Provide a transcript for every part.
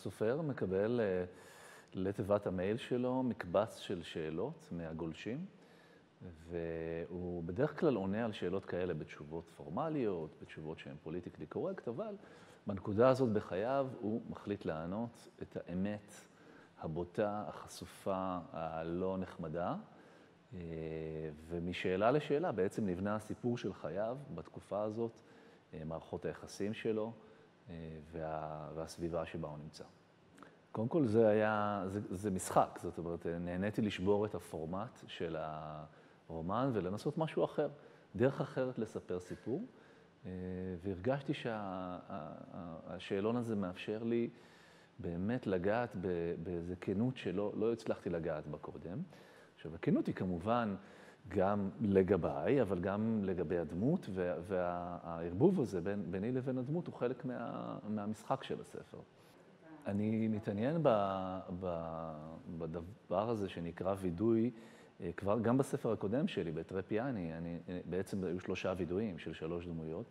הסופר מקבל אה, לתיבת המייל שלו מקבץ של שאלות מהגולשים, והוא בדרך כלל עונה על שאלות כאלה בתשובות פורמליות, בתשובות שהן פוליטיקלי קורקט, אבל בנקודה הזאת בחייו הוא מחליט לענות את האמת הבוטה, החשופה, הלא נחמדה. אה, ומשאלה לשאלה בעצם נבנה הסיפור של חייו בתקופה הזאת, אה, מערכות היחסים שלו. אה, וה, והסביבה שבה הוא נמצא. קודם כל זה היה, זה, זה משחק, זאת אומרת, נהניתי לשבור את הפורמט של הרומן ולנסות משהו אחר, דרך אחרת לספר סיפור, אה, והרגשתי שהשאלון שה, הזה מאפשר לי באמת לגעת באיזו כנות שלא לא הצלחתי לגעת בה קודם. עכשיו, הכנות היא כמובן... גם לגביי, אבל גם לגבי הדמות, והערבוב הזה בין, ביני לבין הדמות הוא חלק מה, מהמשחק של הספר. אני מתעניין ב, ב, בדבר הזה שנקרא וידוי, אה, כבר גם בספר הקודם שלי, בטרפיאני, אני, אה, בעצם היו שלושה וידויים של שלוש דמויות,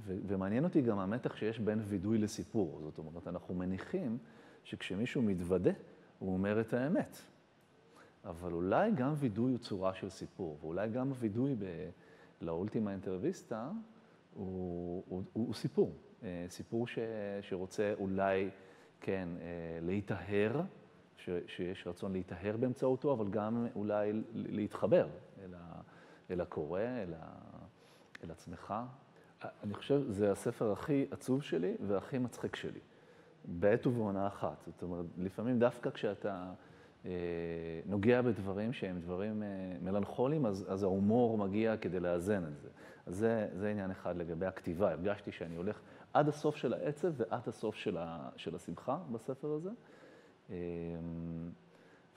ו, ומעניין אותי גם המתח שיש בין וידוי לסיפור. זאת אומרת, אנחנו מניחים שכשמישהו מתוודה, הוא אומר את האמת. אבל אולי גם וידוי הוא צורה של סיפור, ואולי גם הוידוי לאולטימה אינטרוויסטה הוא, הוא, הוא, הוא סיפור. אה, סיפור ש, שרוצה אולי, כן, אה, להיטהר, ש, שיש רצון להיטהר באמצעותו, אבל גם אולי להתחבר אל, ה, אל הקורא, אל, ה, אל עצמך. אה, אני חושב, שזה הספר הכי עצוב שלי והכי מצחיק שלי, בעת ובעונה אחת. זאת אומרת, לפעמים דווקא כשאתה... אה, נוגע בדברים שהם דברים אה, מלנכוליים, אז, אז ההומור מגיע כדי לאזן את זה. אז זה, זה עניין אחד לגבי הכתיבה. הרגשתי שאני הולך עד הסוף של העצב ועד הסוף של, ה, של השמחה בספר הזה. אה,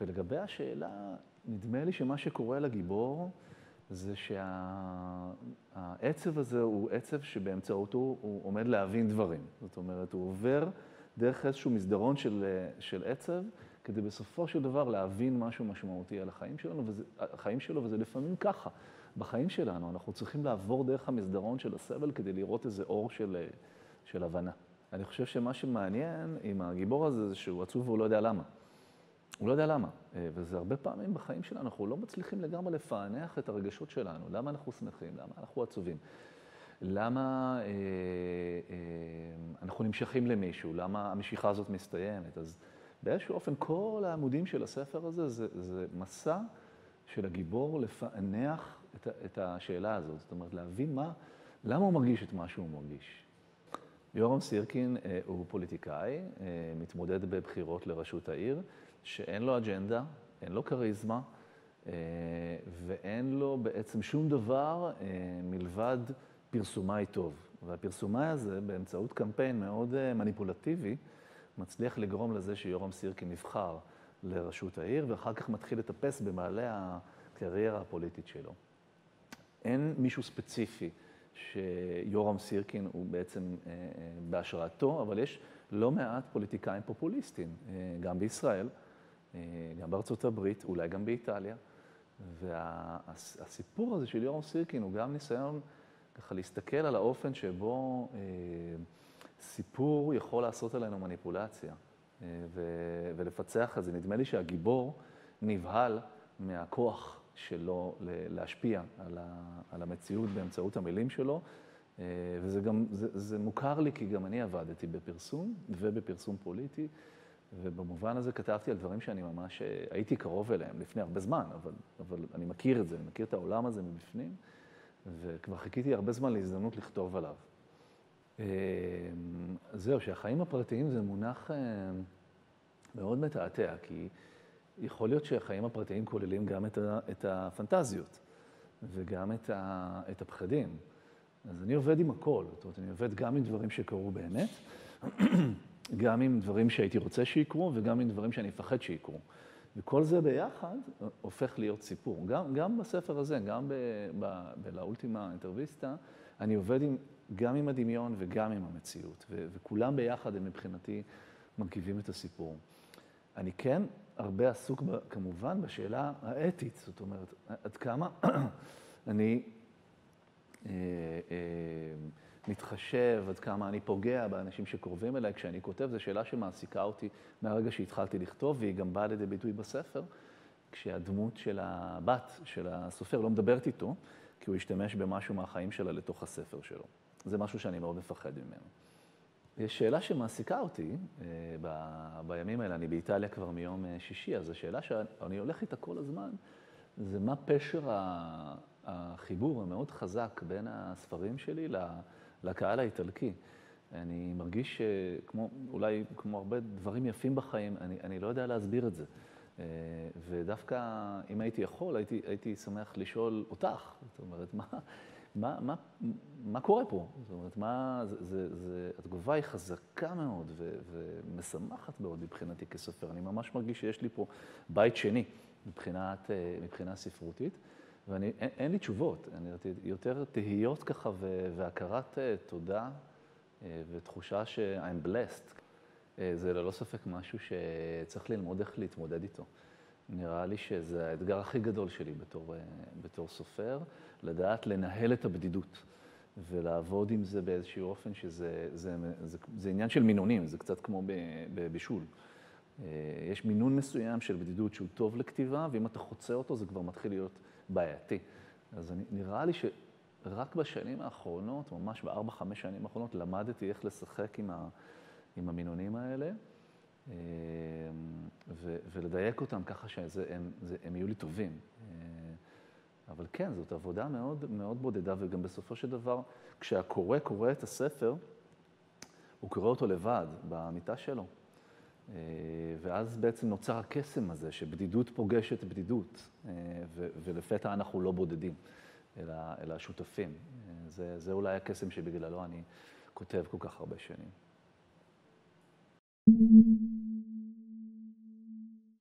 ולגבי השאלה, נדמה לי שמה שקורה לגיבור זה שהעצב שה... הזה הוא עצב שבאמצעותו הוא עומד להבין דברים. זאת אומרת, הוא עובר דרך איזשהו מסדרון של, של עצב. כדי בסופו של דבר להבין משהו משמעותי על החיים שלנו, וזה, החיים שלו, וזה לפעמים ככה. בחיים שלנו אנחנו צריכים לעבור דרך המסדרון של הסבל כדי לראות איזה אור של, אה, של הבנה. אני חושב שמה שמעניין עם הגיבור הזה זה שהוא עצוב והוא לא יודע למה. הוא לא יודע למה, אה, וזה הרבה פעמים בחיים שלנו, אנחנו לא מצליחים לגמרי לפענח את הרגשות שלנו. למה אנחנו שמחים? למה אנחנו עצובים? למה אה, אה, אנחנו נמשכים למישהו? למה המשיכה הזאת מסתיימת? אז באיזשהו אופן כל העמודים של הספר הזה זה, זה מסע של הגיבור לפענח את, את השאלה הזאת. זאת אומרת, להבין מה, למה הוא מרגיש את מה שהוא מרגיש. יורם סירקין אה, הוא פוליטיקאי, אה, מתמודד בבחירות לראשות העיר, שאין לו אג'נדה, אין לו כריזמה, אה, ואין לו בעצם שום דבר אה, מלבד פרסומאי טוב. והפרסומאי הזה, באמצעות קמפיין מאוד אה, מניפולטיבי, מצליח לגרום לזה שיורם סירקין נבחר לראשות העיר, ואחר כך מתחיל לטפס במעלה הקריירה הפוליטית שלו. אין מישהו ספציפי שיורם סירקין הוא בעצם אה, אה בהשראתו, אבל יש לא מעט פוליטיקאים פופוליסטים, אה, גם בישראל, אה, גם בארצות הברית, אולי גם באיטליה. והסיפור וה, הזה של יורם סירקין הוא גם ניסיון ככה להסתכל על האופן שבו... אה, סיפור יכול לעשות עלינו מניפולציה אה, ו- ולפצח את זה. נדמה לי שהגיבור נבהל מהכוח שלו להשפיע על, ה- על המציאות באמצעות המילים שלו, אה, וזה גם, זה, זה מוכר לי כי גם אני עבדתי בפרסום ובפרסום פוליטי, ובמובן הזה כתבתי על דברים שאני ממש אה, הייתי קרוב אליהם לפני הרבה זמן, אבל, אבל אני מכיר את זה, אני מכיר את העולם הזה מבפנים, וכבר חיכיתי הרבה זמן להזדמנות לכתוב עליו. אה, זהו, שהחיים הפרטיים זה מונח אה, מאוד מתעתע, כי יכול להיות שהחיים הפרטיים כוללים גם את, הפנטזיות וגם את, את הפחדים. אז אני עובד עם הכל, זאת אומרת, אני עובד גם עם דברים שקרו באמת, גם עם דברים שהייתי רוצה שיקרו וגם עם דברים שאני מפחד שיקרו. וכל זה ביחד הופך להיות סיפור. גם, גם בספר הזה, גם בלאולטימה אינטרוויסטה, אני עובד עם גם עם הדמיון וגם עם המציאות, ו- וכולם ביחד הם מבחינתי מרכיבים את הסיפור. אני כן הרבה עסוק ב, כמובן בשאלה האתית, זאת אומרת, עד כמה אני אה, אה, מתחשב, עד כמה אני פוגע באנשים שקרובים אליי כשאני כותב, זו שאלה שמעסיקה אותי מהרגע שהתחלתי לכתוב, והיא גם באה לידי ביטוי בספר, כשהדמות של הבת, של הסופר, לא מדברת איתו, כי הוא השתמש במשהו מהחיים שלה לתוך הספר שלו. זה משהו שאני מאוד מפחד ממנו. יש שאלה שמעסיקה אותי אה, ב, בימים האלה, אני באיטליה כבר מיום אה, שישי, אז השאלה שאני הולך איתה כל הזמן, זה מה פשר החיבור המאוד חזק בין הספרים שלי לקהל האיטלקי. אני מרגיש שכמו, אה, אולי כמו הרבה דברים יפים בחיים, אני, אני לא יודע להסביר את זה. ודווקא אם הייתי יכול, הייתי, הייתי שמח לשאול אותך, זאת אומרת, מה, מה, מה, מה קורה פה? זאת אומרת, מה, זה, זה, זה, התגובה היא חזקה מאוד ו, ומשמחת מאוד מבחינתי כסופר. אני ממש מרגיש שיש לי פה בית שני מבחינת, אה, מבחינה ספרותית, ואין לי תשובות, אני יותר תהיות ככה ו, והכרת אה, תודה אה, ותחושה ש- I'm blessed. זה ללא ספק משהו שצריך ללמוד איך להתמודד איתו. נראה לי שזה האתגר הכי גדול שלי בתור, אה, בתור סופר, לדעת לנהל את הבדידות ולעבוד עם זה באיזשהו אופן שזה זה, זה, זה, זה עניין של מינונים, זה קצת כמו בבישול. אה, יש מינון מסוים של בדידות שהוא טוב לכתיבה, ואם אתה חוצה אותו זה כבר מתחיל להיות בעייתי. אז אני, נראה לי שרק בשנים האחרונות, ממש בארבע, חמש שנים האחרונות, למדתי איך לשחק עם, ה, עם המינונים האלה. אמ, ולדייק אותם ככה שהם יהיו לי טובים. אה, אבל כן, זאת עבודה מאוד, מאוד בודדה, וגם בסופו של דבר, כשהקורא קורא את הספר, הוא קורא אותו לבד, במיטה שלו. אה, ואז בעצם נוצר הקסם הזה, שבדידות פוגשת בדידות, אה, ולפתע אנחנו לא בודדים, אלא, אלא שותפים. זה, זה אולי הקסם שבגללו אני כותב כל כך הרבה שנים. thank you